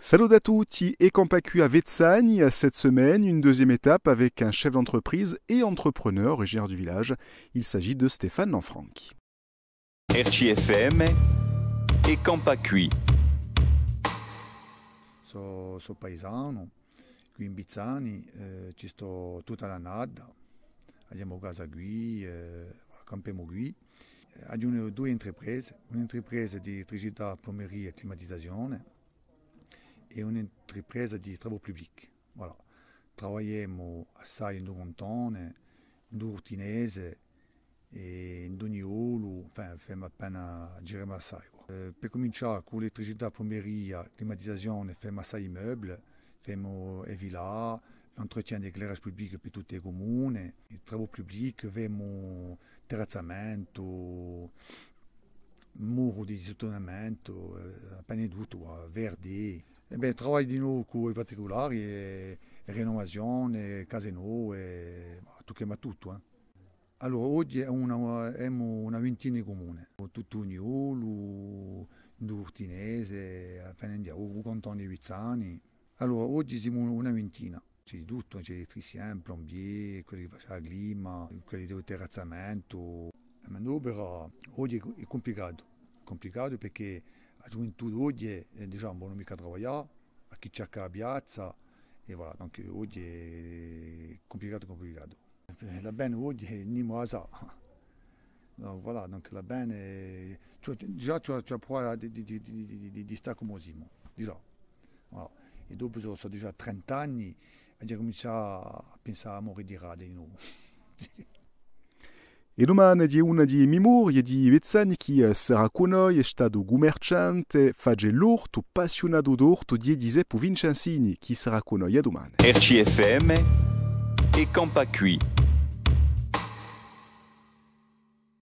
Salut à tous, et Campacu à Vezzani. Cette semaine, une deuxième étape avec un chef d'entreprise et entrepreneur originaire du village. Il s'agit de Stéphane Lanfranc. RCFM et Campacu. So, so paesano, qui in Bizzani, eh, ci sto tutta Andiamo Abbiamo casa qui, eh, campiamo qui. Abbiamo due imprese, un'impresa di trigita, plomberie e climatizzazione et une entreprise de travaux publics. Voilà. Travailliamo dans le due dans in et urtinese dans in Doniolo, enfin, fermo appena Pour commencer, avec l'électricité, la plomberie, la climatisation, on fait assai i meubles, fait des villas, l'entretien d'éclairage public pour toutes les communes, les travaux publics, fermo terrazzamento, mur di peine eh, appena des verde. eh beh, travaille di nous con i particolari, e, e renovazione, e casino, e, ma, tu chiama tutto. Eh. Allora, oggi abbiamo una, una ventina di comuni, tutto Uniolo, Durtinese, Penendiao, Cantoni Vizzani. Allora, oggi siamo una ventina. C'è di tutto, c'è elettricien, plombier, quelli che facciano il clima, quelli del terrazzamento. Ma l'opera oggi è complicato, complicato perché la gioventù oggi è diciamo, non mica lavorare, a chi cerca la piazza, e voilà, donc oggi è complicato, complicato. Eh, la bene oggi è nimo asa. Donc voilà, donc la bene, tu, cioè, già c'è tu apprends di, di, di, di, di, di stare come osimo, già. Voilà. E dopo sono, già 30 anni, ho già cominciato a pensare a morire di rade di nuovo. E doma nadie una di a ye di ki qui serra con noi è stato gumerciante, fage l'orto disait pour di Giuseppe Vincenzini, qui sera con noi demain. RCFM e Campacui.